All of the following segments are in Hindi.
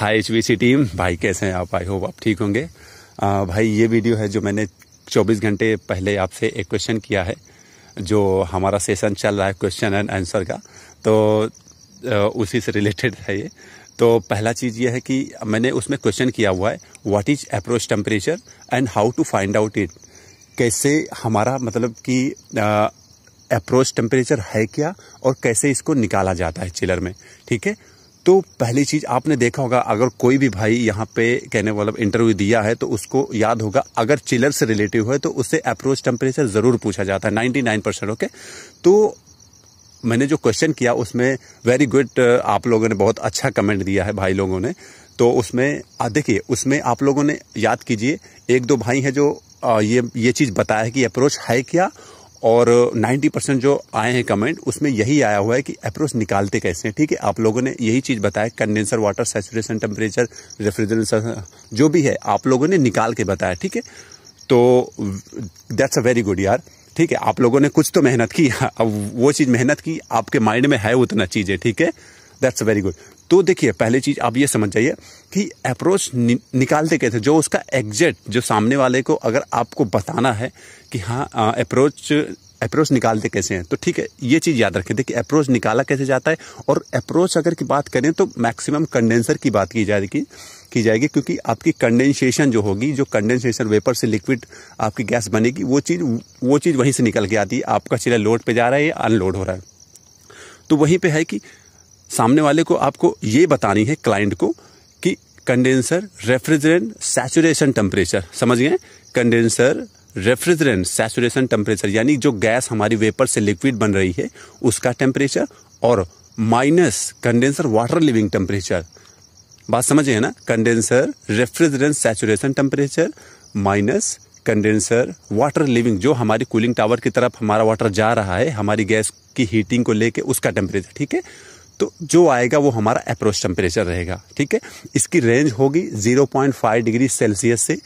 हाय एच टीम भाई कैसे हैं आप आई होप आप ठीक होंगे आ, भाई ये वीडियो है जो मैंने 24 घंटे पहले आपसे एक क्वेश्चन किया है जो हमारा सेशन चल रहा है क्वेश्चन एंड आंसर का तो उसी से रिलेटेड है ये तो पहला चीज़ ये है कि मैंने उसमें क्वेश्चन किया हुआ है what is approach temperature and how to find out it कैसे हमारा मतलब कि अप्रोच टेम्परेचर है क्या और कैसे इसको निकाला जाता है चिलर में ठीक है तो पहली चीज़ आपने देखा होगा अगर कोई भी भाई यहाँ पे कहने वाला इंटरव्यू दिया है तो उसको याद होगा अगर चिलर से रिलेटिव है तो उससे अप्रोच टेम्परेचर ज़रूर पूछा जाता है नाइन परसेंट ओके तो मैंने जो क्वेश्चन किया उसमें वेरी गुड आप लोगों ने बहुत अच्छा कमेंट दिया है भाई लोगों ने तो उसमें देखिए उसमें आप लोगों ने याद कीजिए एक दो भाई हैं जो ये ये चीज़ बताया है कि अप्रोच है क्या और 90 परसेंट जो आए हैं कमेंट उसमें यही आया हुआ है कि अप्रोच निकालते कैसे हैं ठीक है आप लोगों ने यही चीज़ बताया condenser water saturation temperature refrigerator जो भी है आप लोगों ने निकाल के बताया ठीक है तो दैट्स अ वेरी गुड यार ठीक है आप लोगों ने कुछ तो मेहनत की अब वो चीज़ मेहनत की आपके माइंड में है उतना चीज़ें ठीक है दैट्स वेरी गुड तो देखिए पहली चीज़ आप ये समझ जाइए कि अप्रोच नि, निकालते कैसे जो उसका एग्जैक्ट जो सामने वाले को अगर आपको बताना है कि हाँ अप्रोच अप्रोच निकालते कैसे हैं तो ठीक है ये चीज़ याद रखें देखिए अप्रोच निकाला कैसे जाता है और अप्रोच अगर की बात करें तो मैक्सिमम कंडेंसर की बात की जाएगी की जाएगी क्योंकि आपकी कंडेंसेशन जो होगी जो कंडेंसेशन वेपर से लिक्विड आपकी गैस बनेगी वो चीज़ वो चीज़ वहीं से निकल के आती है आपका चिल्ला लोड पर जा रहा है या अनलोड हो रहा है तो वहीं पर है कि सामने वाले को आपको ये बतानी है क्लाइंट को कि कंडेंसर रेफ्रिजरेंट सैचुरेशन टेम्परेचर समझ गए कंडेंसर रेफ्रिजरेंट सैचुरेशन टेम्परेचर यानी जो गैस हमारी वेपर से लिक्विड बन रही है उसका टेम्परेचर और minus condenser water leaving temperature बात समझे है ना condenser refrigerant saturation temperature minus condenser water leaving जो हमारी कूलिंग टावर की तरफ हमारा वाटर जा रहा है हमारी गैस की हीटिंग को लेके उसका टेम्परेचर ठीक है तो जो आएगा वो हमारा अप्रोच टेम्परेचर रहेगा ठीक है इसकी रेंज होगी 0.5 डिग्री सेल्सियस से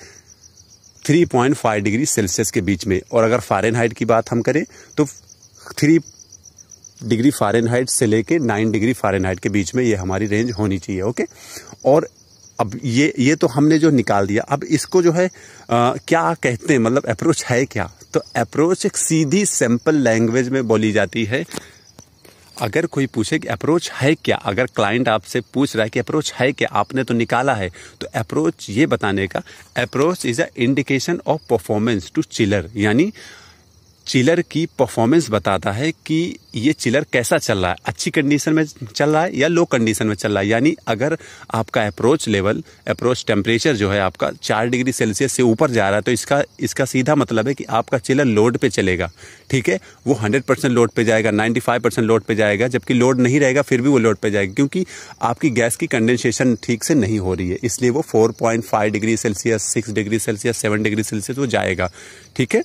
3.5 डिग्री सेल्सियस के बीच में और अगर फारेनहाइट की बात हम करें तो थ्री डिग्री फारेनहाइट से लेके नाइन डिग्री फारेनहाइट के बीच में ये हमारी रेंज होनी चाहिए ओके और अब ये ये तो हमने जो निकाल दिया अब इसको जो है आ, क्या कहते हैं मतलब अप्रोच है क्या तो अप्रोच एक सीधी सैंपल लैंग्वेज में बोली जाती है अगर कोई पूछे कि अप्रोच है क्या अगर क्लाइंट आपसे पूछ रहा है कि अप्रोच है क्या आपने तो निकाला है तो अप्रोच ये बताने का approach is a indication of performance to chiller यानी चिलर की परफॉर्मेंस बताता है कि ये चिलर कैसा चल रहा है अच्छी कंडीशन में चल रहा है या लो कंडीशन में चल रहा है यानी अगर आपका अप्रोच लेवल अप्रोच टेम्परेचर जो है आपका चार डिग्री सेल्सियस से ऊपर जा रहा है तो इसका इसका सीधा मतलब है कि आपका चिलर लोड पे चलेगा ठीक है वो हंड्रेड परसेंट लोड पे जाएगा नाइन्टी फाइव परसेंट लोड पे जाएगा जबकि लोड नहीं रहेगा फिर भी वो लोड पे जाएगा क्योंकि आपकी गैस की कंडेंसेशन ठीक से नहीं हो रही है इसलिए वो four point five degree Celsius six degree Celsius seven degree Celsius वो जाएगा ठीक है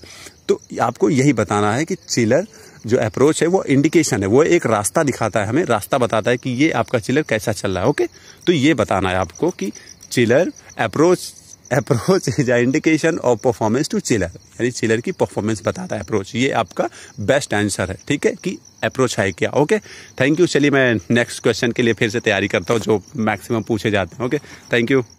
तो आपको यही बताना है कि चिलर जो अप्रोच है वो इंडिकेशन है वो एक रास्ता दिखाता है हमें रास्ता बताता है कि ये आपका चिलर कैसा चल रहा है ओके तो ये बताना है आपको कि chiller approach approach is indication of performance to chiller यानी चिलर की परफॉर्मेंस बताता है अप्रोच ये आपका बेस्ट आंसर है ठीक है कि अप्रोच है क्या ओके थैंक यू चलिए मैं नेक्स्ट क्वेश्चन के लिए फिर से तैयारी करता हूँ जो मैक्सिमम पूछे जाते हैं ओके थैंक यू